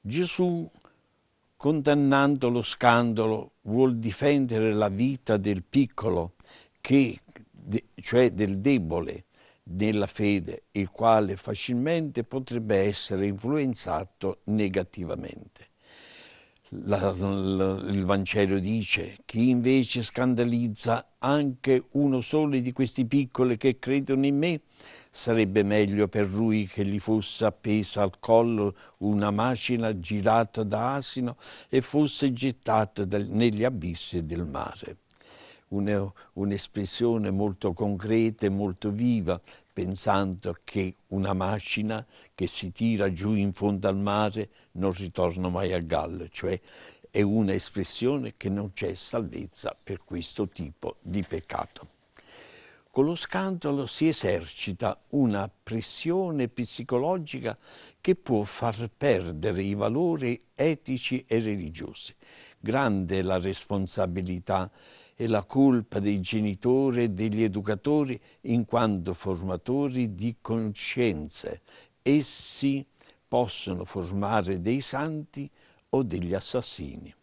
Gesù, condannando lo scandalo, vuol difendere la vita del piccolo, che, cioè del debole, nella fede, il quale facilmente potrebbe essere influenzato negativamente. La, la, il Vangelo dice, chi invece scandalizza anche uno solo di questi piccoli che credono in me, sarebbe meglio per lui che gli fosse appesa al collo una macina girata da asino e fosse gettata del, negli abissi del mare. un'espressione un molto concreta e molto viva, pensando che una macina che si tira giù in fondo al mare non ritorno mai a Gallo, cioè è un'espressione che non c'è salvezza per questo tipo di peccato. Con lo scandalo si esercita una pressione psicologica che può far perdere i valori etici e religiosi. Grande la responsabilità e la colpa dei genitori e degli educatori in quanto formatori di coscienze. Essi possono formare dei santi o degli assassini.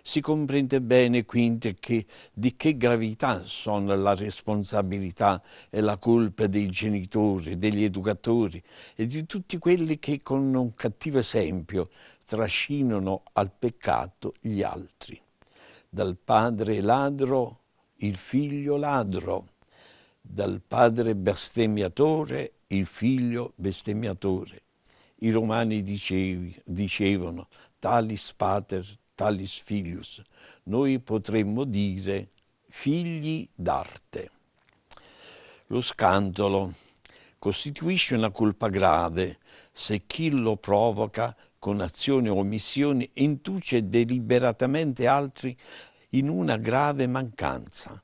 Si comprende bene quindi che, di che gravità sono la responsabilità e la colpa dei genitori, degli educatori e di tutti quelli che con un cattivo esempio trascinano al peccato gli altri. Dal padre ladro il figlio ladro, dal padre bestemmiatore il figlio bestemmiatore i romani dicevi, dicevano talis pater, talis filius, noi potremmo dire figli d'arte. Lo scandalo costituisce una colpa grave se chi lo provoca con azioni o omissioni induce deliberatamente altri in una grave mancanza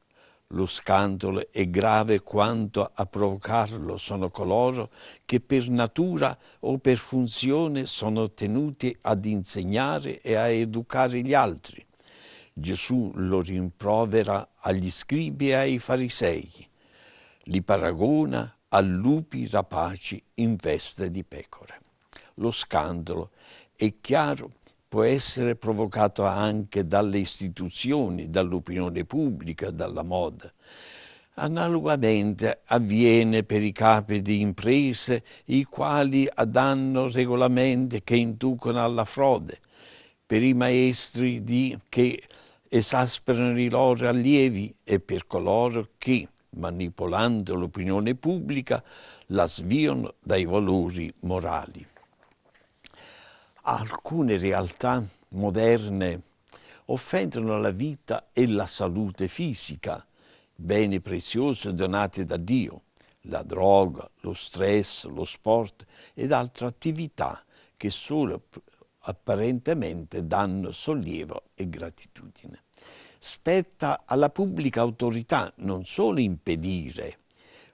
lo scandalo è grave quanto a provocarlo sono coloro che per natura o per funzione sono tenuti ad insegnare e a educare gli altri. Gesù lo rimprovera agli scribi e ai farisei, li paragona a lupi rapaci in veste di pecore. Lo scandalo è chiaro può essere provocato anche dalle istituzioni, dall'opinione pubblica, dalla moda. Analogamente avviene per i capi di imprese i quali adanno regolamenti che inducono alla frode, per i maestri di, che esasperano i loro allievi e per coloro che, manipolando l'opinione pubblica, la sviano dai valori morali alcune realtà moderne offendono la vita e la salute fisica, bene prezioso donati da Dio, la droga, lo stress, lo sport ed altre attività che solo apparentemente danno sollievo e gratitudine. Spetta alla pubblica autorità non solo impedire,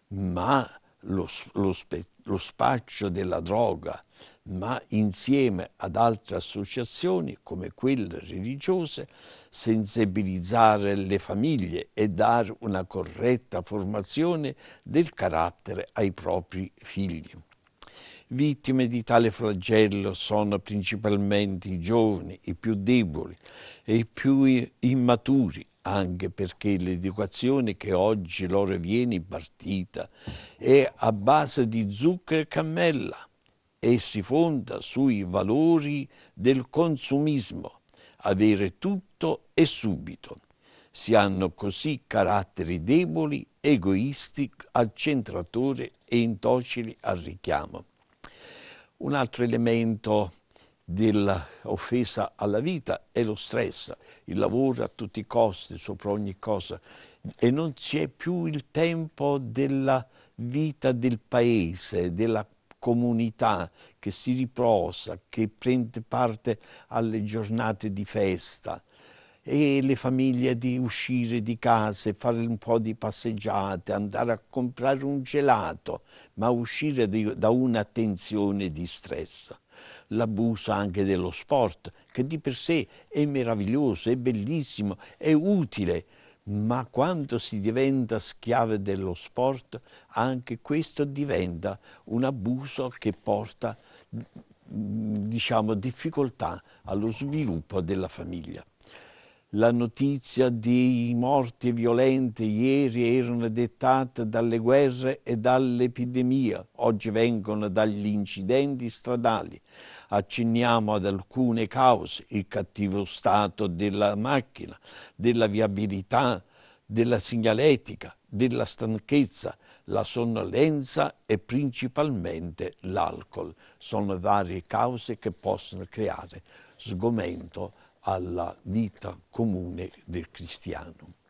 ma lo, lo, spe, lo spaccio della droga, ma insieme ad altre associazioni come quelle religiose, sensibilizzare le famiglie e dare una corretta formazione del carattere ai propri figli. Vittime di tale flagello sono principalmente i giovani, i più deboli e i più immaturi, anche perché l'educazione che oggi loro viene impartita è a base di zucchero e cammella e si fonda sui valori del consumismo, avere tutto e subito. Si hanno così caratteri deboli, egoisti, accentratori e intocili al richiamo. Un altro elemento dell'offesa alla vita è lo stress, il lavoro a tutti i costi, sopra ogni cosa e non c'è più il tempo della vita del paese, della comunità che si riposa, che prende parte alle giornate di festa e le famiglie di uscire di casa, e fare un po' di passeggiate, andare a comprare un gelato, ma uscire di, da tensione di stress l'abuso anche dello sport, che di per sé è meraviglioso, è bellissimo, è utile, ma quando si diventa schiave dello sport, anche questo diventa un abuso che porta diciamo, difficoltà allo sviluppo della famiglia la notizia di morti violente ieri erano dettate dalle guerre e dall'epidemia, oggi vengono dagli incidenti stradali. Accenniamo ad alcune cause, il cattivo stato della macchina, della viabilità, della segnaletica, della stanchezza, la sonnolenza e principalmente l'alcol. Sono varie cause che possono creare sgomento alla vita comune del cristiano.